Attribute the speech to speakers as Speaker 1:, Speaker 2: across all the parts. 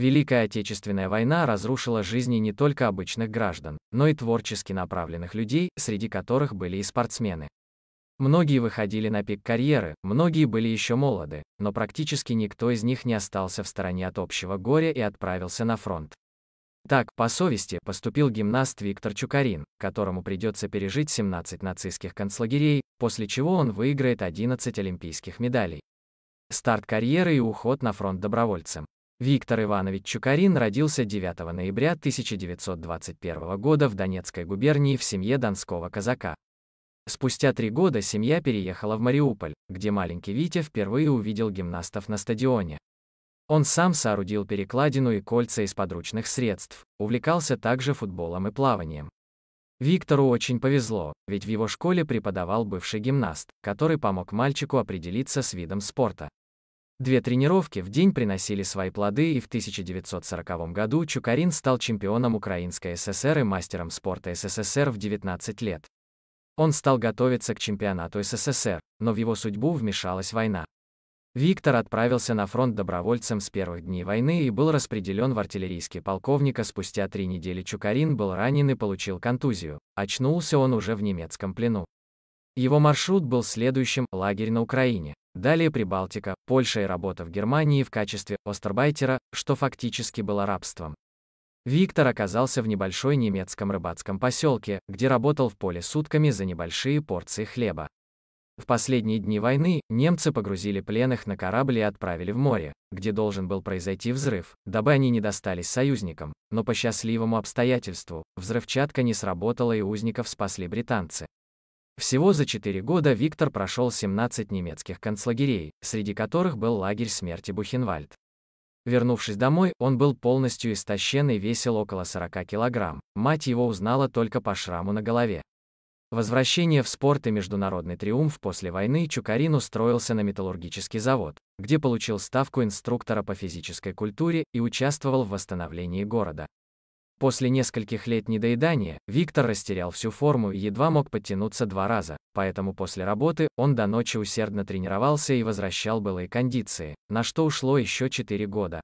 Speaker 1: Великая Отечественная война разрушила жизни не только обычных граждан, но и творчески направленных людей, среди которых были и спортсмены. Многие выходили на пик карьеры, многие были еще молоды, но практически никто из них не остался в стороне от общего горя и отправился на фронт. Так, по совести, поступил гимнаст Виктор Чукарин, которому придется пережить 17 нацистских концлагерей, после чего он выиграет 11 олимпийских медалей. Старт карьеры и уход на фронт добровольцем. Виктор Иванович Чукарин родился 9 ноября 1921 года в Донецкой губернии в семье донского казака. Спустя три года семья переехала в Мариуполь, где маленький Витя впервые увидел гимнастов на стадионе. Он сам соорудил перекладину и кольца из подручных средств, увлекался также футболом и плаванием. Виктору очень повезло, ведь в его школе преподавал бывший гимнаст, который помог мальчику определиться с видом спорта. Две тренировки в день приносили свои плоды, и в 1940 году Чукарин стал чемпионом Украинской ССР и мастером спорта СССР в 19 лет. Он стал готовиться к чемпионату СССР, но в его судьбу вмешалась война. Виктор отправился на фронт добровольцем с первых дней войны и был распределен в артиллерийский полковник, а спустя три недели Чукарин был ранен и получил контузию. Очнулся он уже в немецком плену. Его маршрут был следующим – лагерь на Украине. Далее Прибалтика, Польша и работа в Германии в качестве Остербайтера, что фактически было рабством. Виктор оказался в небольшой немецком рыбацком поселке, где работал в поле сутками за небольшие порции хлеба. В последние дни войны немцы погрузили пленных на корабль и отправили в море, где должен был произойти взрыв, дабы они не достались союзникам, но по счастливому обстоятельству, взрывчатка не сработала и узников спасли британцы. Всего за 4 года Виктор прошел 17 немецких концлагерей, среди которых был лагерь смерти Бухенвальд. Вернувшись домой, он был полностью истощен и весил около 40 килограмм. Мать его узнала только по шраму на голове. Возвращение в спорт и международный триумф после войны Чукарин устроился на металлургический завод, где получил ставку инструктора по физической культуре и участвовал в восстановлении города. После нескольких лет недоедания Виктор растерял всю форму и едва мог подтянуться два раза, поэтому после работы он до ночи усердно тренировался и возвращал былые кондиции, на что ушло еще 4 года.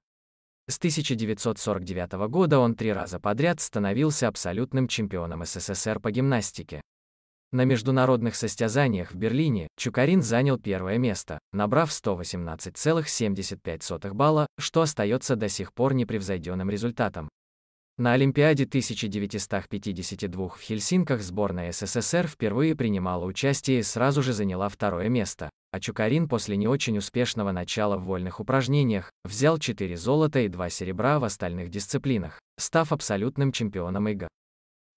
Speaker 1: С 1949 года он три раза подряд становился абсолютным чемпионом СССР по гимнастике. На международных состязаниях в Берлине Чукарин занял первое место, набрав 118,75 балла, что остается до сих пор непревзойденным результатом. На Олимпиаде 1952 в Хельсинках сборная СССР впервые принимала участие и сразу же заняла второе место, а Чукарин после не очень успешного начала в вольных упражнениях взял 4 золота и 2 серебра в остальных дисциплинах, став абсолютным чемпионом ИГА.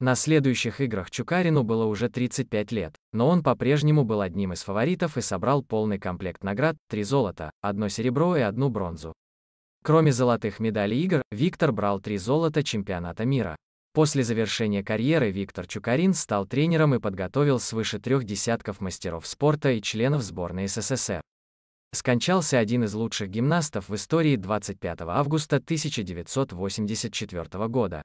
Speaker 1: На следующих играх Чукарину было уже 35 лет, но он по-прежнему был одним из фаворитов и собрал полный комплект наград – 3 золота, 1 серебро и 1 бронзу, Кроме золотых медалей игр, Виктор брал три золота чемпионата мира. После завершения карьеры Виктор Чукарин стал тренером и подготовил свыше трех десятков мастеров спорта и членов сборной СССР. Скончался один из лучших гимнастов в истории 25 августа 1984 года.